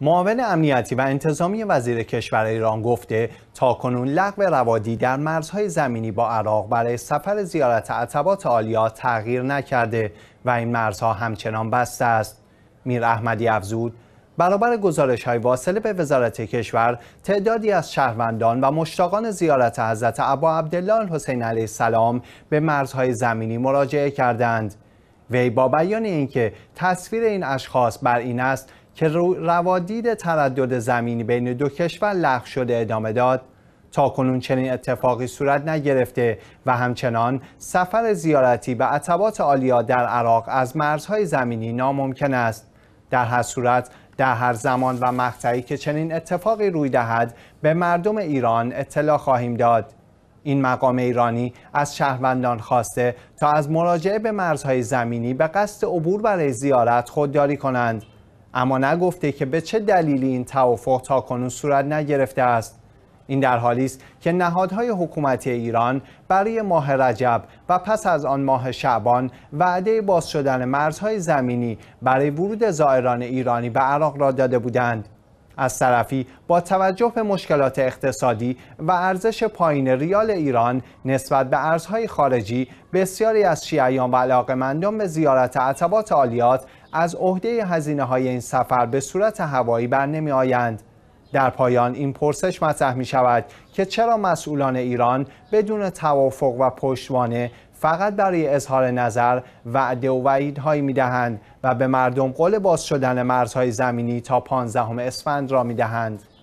معاون امنیتی و انتظامی وزیر کشور ایران گفته تا کنون لغو روادی در مرزهای زمینی با عراق برای سفر زیارت عتبات آلیا تغییر نکرده و این مرزها همچنان بسته است میر احمدی افزود برابر گزارش های واصله به وزارت کشور تعدادی از شهروندان و مشتاقان زیارت حضرت عبا عبدالله حسین علیه السلام به مرزهای زمینی مراجعه کردند وی با بیان اینکه تصویر این اشخاص بر این است که روادید تردد زمینی بین دو کشور لغو شده ادامه داد تا کنون چنین اتفاقی صورت نگرفته و همچنان سفر زیارتی به عطبات آلیا در عراق از مرزهای زمینی ناممکن است در هر صورت در هر زمان و مقطعی که چنین اتفاقی روی دهد به مردم ایران اطلاع خواهیم داد این مقام ایرانی از شهروندان خواسته تا از مراجعه به مرزهای زمینی به قصد عبور برای زیارت خودداری کنند اما نگفته که به چه دلیلی این توافق کنون صورت نگرفته است این در حالی است که نهادهای حکومتی ایران برای ماه رجب و پس از آن ماه شعبان وعده باز شدن مرزهای زمینی برای ورود زائران ایرانی به عراق را داده بودند از طرفی با توجه به مشکلات اقتصادی و ارزش پایین ریال ایران نسبت به ارزهای خارجی بسیاری از شیعیان و علاقمندان به زیارت عتبات عالیات از عهده هزینه های این سفر به صورت هوایی بر آیند. در پایان این پرسش مطرح می شود که چرا مسئولان ایران بدون توافق و پشتوانه فقط برای اظهار نظر وعده و وعیدهایی می دهند و به مردم قول باز شدن مرزهای زمینی تا 15 اسفند را می دهند.